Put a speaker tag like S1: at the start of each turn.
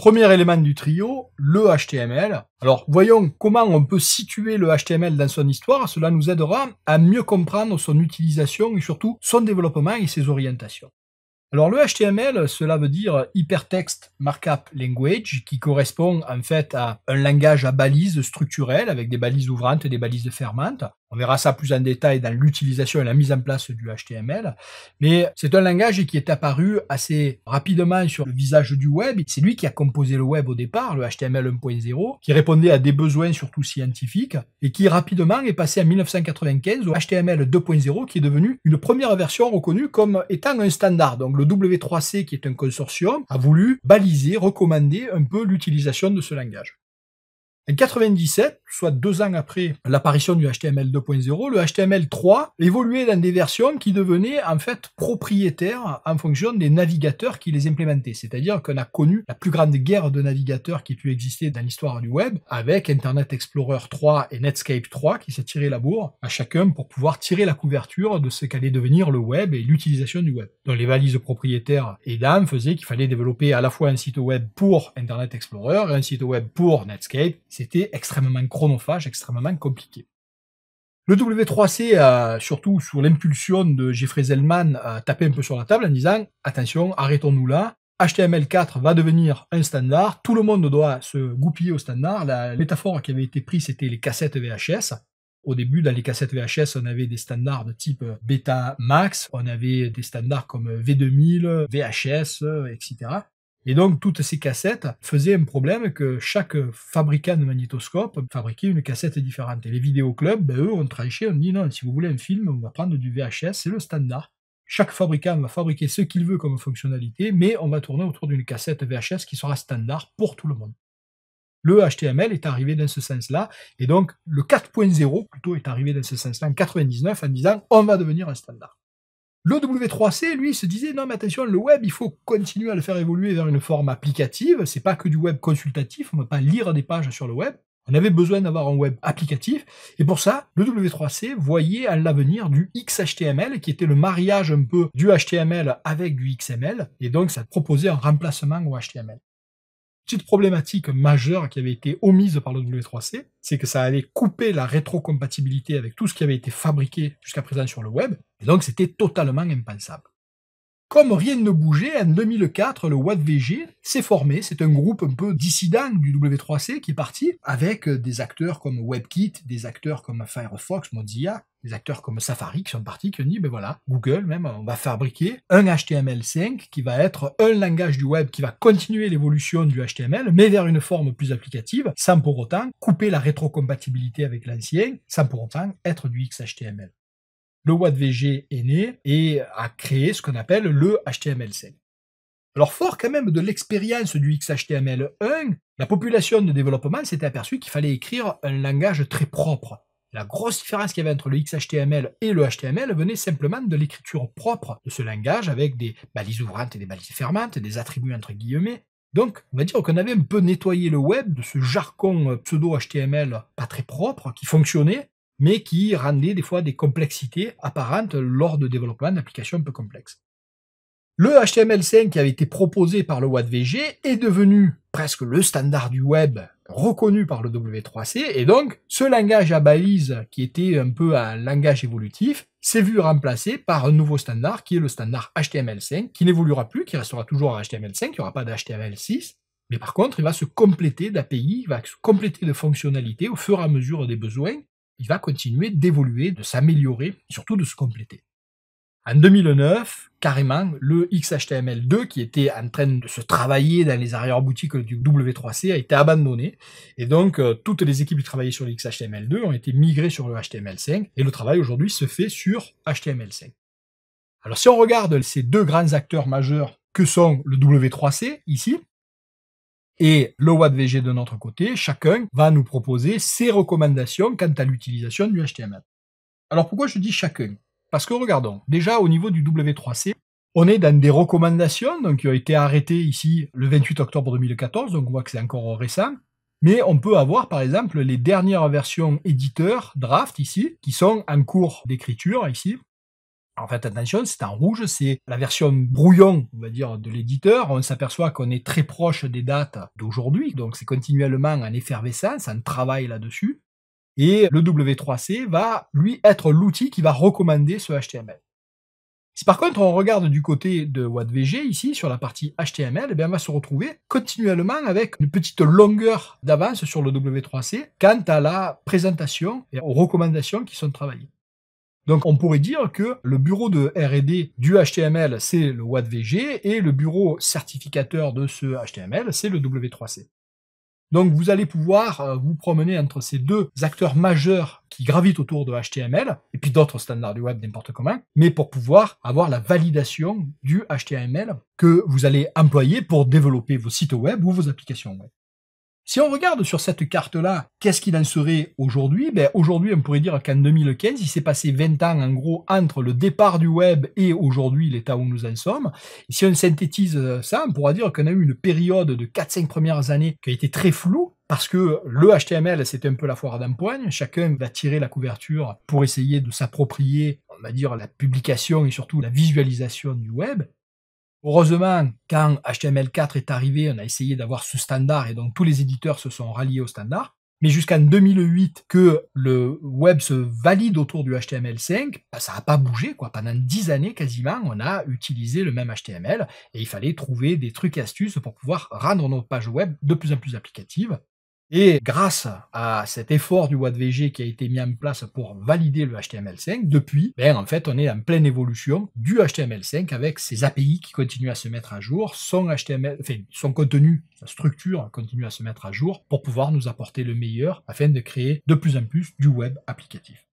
S1: Premier élément du trio, le HTML. Alors voyons comment on peut situer le HTML dans son histoire, cela nous aidera à mieux comprendre son utilisation et surtout son développement et ses orientations. Alors le HTML, cela veut dire Hypertext Markup Language, qui correspond en fait à un langage à balises structurelles avec des balises ouvrantes et des balises fermantes. On verra ça plus en détail dans l'utilisation et la mise en place du HTML. Mais c'est un langage qui est apparu assez rapidement sur le visage du web. C'est lui qui a composé le web au départ, le HTML 1.0, qui répondait à des besoins surtout scientifiques et qui rapidement est passé en 1995 au HTML 2.0 qui est devenu une première version reconnue comme étant un standard. Donc le W3C, qui est un consortium, a voulu baliser, recommander un peu l'utilisation de ce langage. En 1997, soit deux ans après l'apparition du HTML 2.0, le HTML 3 évoluait dans des versions qui devenaient en fait propriétaires en fonction des navigateurs qui les implémentaient. C'est-à-dire qu'on a connu la plus grande guerre de navigateurs qui pu exister dans l'histoire du web avec Internet Explorer 3 et Netscape 3 qui s'est tiré la bourre à chacun pour pouvoir tirer la couverture de ce qu'allait devenir le web et l'utilisation du web. Dans les valises propriétaires et d'âme faisaient qu'il fallait développer à la fois un site web pour Internet Explorer et un site web pour Netscape. C'était extrêmement chronophage extrêmement compliqué. Le W3C, a, surtout sous l'impulsion de Jeffrey Zellman, a tapé un peu sur la table en disant attention, arrêtons-nous là. HTML4 va devenir un standard, tout le monde doit se goupiller au standard. La métaphore qui avait été prise, c'était les cassettes VHS. Au début, dans les cassettes VHS, on avait des standards de type Beta Max, on avait des standards comme V2000, VHS, etc. Et donc, toutes ces cassettes faisaient un problème que chaque fabricant de magnétoscope fabriquait une cassette différente. Et les vidéoclubs, ben, eux, ont tranché, ont dit non, si vous voulez un film, on va prendre du VHS, c'est le standard. Chaque fabricant va fabriquer ce qu'il veut comme fonctionnalité, mais on va tourner autour d'une cassette VHS qui sera standard pour tout le monde. Le HTML est arrivé dans ce sens-là, et donc le 4.0 plutôt est arrivé dans ce sens-là en 99 en disant on va devenir un standard. Le W3C, lui, se disait non, mais attention, le web, il faut continuer à le faire évoluer vers une forme applicative. C'est pas que du web consultatif. On ne peut pas lire des pages sur le web. On avait besoin d'avoir un web applicatif. Et pour ça, le W3C voyait à l'avenir du XHTML, qui était le mariage un peu du HTML avec du XML. Et donc, ça proposait un remplacement au HTML. Petite problématique majeure qui avait été omise par le W3C, c'est que ça allait couper la rétrocompatibilité avec tout ce qui avait été fabriqué jusqu'à présent sur le web. Et donc, c'était totalement impensable. Comme rien ne bougeait, en 2004, le WebVG s'est formé. C'est un groupe un peu dissident du W3C qui est parti avec des acteurs comme WebKit, des acteurs comme Firefox, Mozilla, des acteurs comme Safari qui sont partis, qui ont dit, ben voilà, Google même, on va fabriquer un HTML5 qui va être un langage du web qui va continuer l'évolution du HTML, mais vers une forme plus applicative, sans pour autant couper la rétrocompatibilité avec l'ancien, sans pour autant être du XHTML le WattVG est né et a créé ce qu'on appelle le html Alors fort quand même de l'expérience du XHTML1, la population de développement s'était aperçue qu'il fallait écrire un langage très propre. La grosse différence qu'il y avait entre le XHTML et le HTML venait simplement de l'écriture propre de ce langage avec des balises ouvrantes et des balises fermantes, des attributs entre guillemets. Donc, on va dire qu'on avait un peu nettoyé le web de ce jargon euh, pseudo-HTML pas très propre qui fonctionnait mais qui rendait des fois des complexités apparentes lors de développement d'applications un peu complexes. Le HTML5 qui avait été proposé par le WattVG est devenu presque le standard du web reconnu par le W3C et donc ce langage à balise qui était un peu un langage évolutif s'est vu remplacé par un nouveau standard qui est le standard HTML5 qui n'évoluera plus, qui restera toujours à HTML5, il n'y aura pas d'HTML6 mais par contre il va se compléter d'API, il va se compléter de fonctionnalités au fur et à mesure des besoins il va continuer d'évoluer, de s'améliorer, surtout de se compléter. En 2009, carrément, le XHTML2, qui était en train de se travailler dans les arrière-boutiques du W3C, a été abandonné. Et donc, euh, toutes les équipes qui travaillaient sur le XHTML2 ont été migrées sur le HTML5. Et le travail aujourd'hui se fait sur HTML5. Alors, si on regarde ces deux grands acteurs majeurs que sont le W3C, ici, et le WattVG de notre côté, chacun va nous proposer ses recommandations quant à l'utilisation du HTML. Alors pourquoi je dis chacun Parce que regardons, déjà au niveau du W3C, on est dans des recommandations donc, qui ont été arrêtées ici le 28 octobre 2014, donc on voit que c'est encore récent. Mais on peut avoir par exemple les dernières versions éditeurs, draft ici, qui sont en cours d'écriture ici, en fait, attention, c'est en rouge, c'est la version brouillon, on va dire, de l'éditeur. On s'aperçoit qu'on est très proche des dates d'aujourd'hui, donc c'est continuellement en effervescence, en travail là-dessus. Et le W3C va, lui, être l'outil qui va recommander ce HTML. Si par contre on regarde du côté de WattVG, ici, sur la partie HTML, eh bien, on va se retrouver continuellement avec une petite longueur d'avance sur le W3C quant à la présentation et aux recommandations qui sont travaillées. Donc on pourrait dire que le bureau de R&D du HTML, c'est le WattVG et le bureau certificateur de ce HTML, c'est le W3C. Donc vous allez pouvoir euh, vous promener entre ces deux acteurs majeurs qui gravitent autour de HTML et puis d'autres standards du web n'importe comment, mais pour pouvoir avoir la validation du HTML que vous allez employer pour développer vos sites web ou vos applications web. Si on regarde sur cette carte-là, qu'est-ce qu'il en serait aujourd'hui ben, Aujourd'hui, on pourrait dire qu'en 2015, il s'est passé 20 ans en gros entre le départ du web et aujourd'hui l'état où nous en sommes. si on synthétise euh, ça, on pourra dire qu'on a eu une période de 4-5 premières années qui a été très floue, parce que le HTML, c'est un peu la foire d'empoigne. Chacun va tirer la couverture pour essayer de s'approprier, on va dire, la publication et surtout la visualisation du web. Heureusement, quand HTML4 est arrivé, on a essayé d'avoir ce standard et donc tous les éditeurs se sont ralliés au standard. Mais jusqu'en 2008, que le web se valide autour du HTML5, bah, ça n'a pas bougé. Quoi. Pendant dix années quasiment, on a utilisé le même HTML et il fallait trouver des trucs et astuces pour pouvoir rendre nos pages web de plus en plus applicatives. Et grâce à cet effort du WattVG qui a été mis en place pour valider le HTML5, depuis, ben en fait, on est en pleine évolution du HTML5 avec ses API qui continuent à se mettre à jour, son son contenu, sa structure continue à se mettre à jour pour pouvoir nous apporter le meilleur afin de créer de plus en plus du web applicatif.